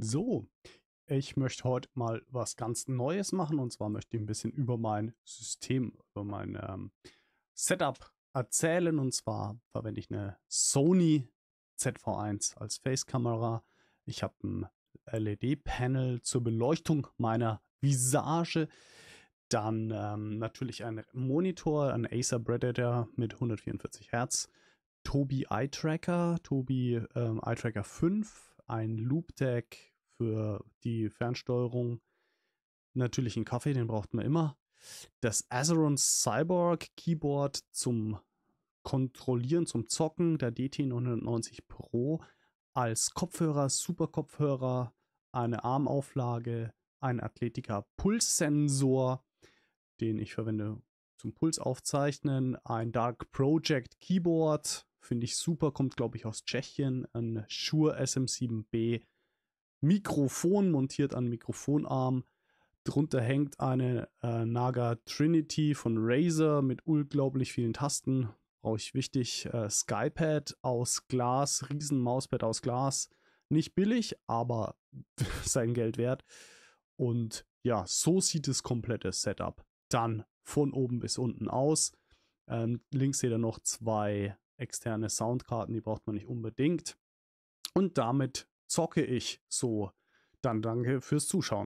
So, ich möchte heute mal was ganz Neues machen und zwar möchte ich ein bisschen über mein System, über mein ähm, Setup erzählen und zwar verwende ich eine Sony ZV1 als Face-Kamera. Ich habe ein LED-Panel zur Beleuchtung meiner Visage. Dann ähm, natürlich ein Monitor, ein Acer Predator mit 144 Hertz. Tobi Eye Tracker, Tobi ähm, Eye Tracker 5 ein Loop-Tag für die Fernsteuerung, natürlich einen Kaffee, den braucht man immer, das Azeron Cyborg Keyboard zum Kontrollieren, zum Zocken, der DT990 Pro als Kopfhörer, Superkopfhörer, eine Armauflage, ein Athletica Pulssensor, den ich verwende zum Puls aufzeichnen, ein Dark Project Keyboard, Finde ich super, kommt glaube ich aus Tschechien. Ein Shure SM7B Mikrofon montiert an Mikrofonarm. Drunter hängt eine äh, Naga Trinity von Razer mit unglaublich vielen Tasten. Brauche ich wichtig. Äh, Skypad aus Glas, Riesenmauspad aus Glas. Nicht billig, aber sein Geld wert. Und ja, so sieht das komplette Setup dann von oben bis unten aus. Ähm, links seht ihr noch zwei externe Soundkarten, die braucht man nicht unbedingt. Und damit zocke ich so. Dann danke fürs Zuschauen.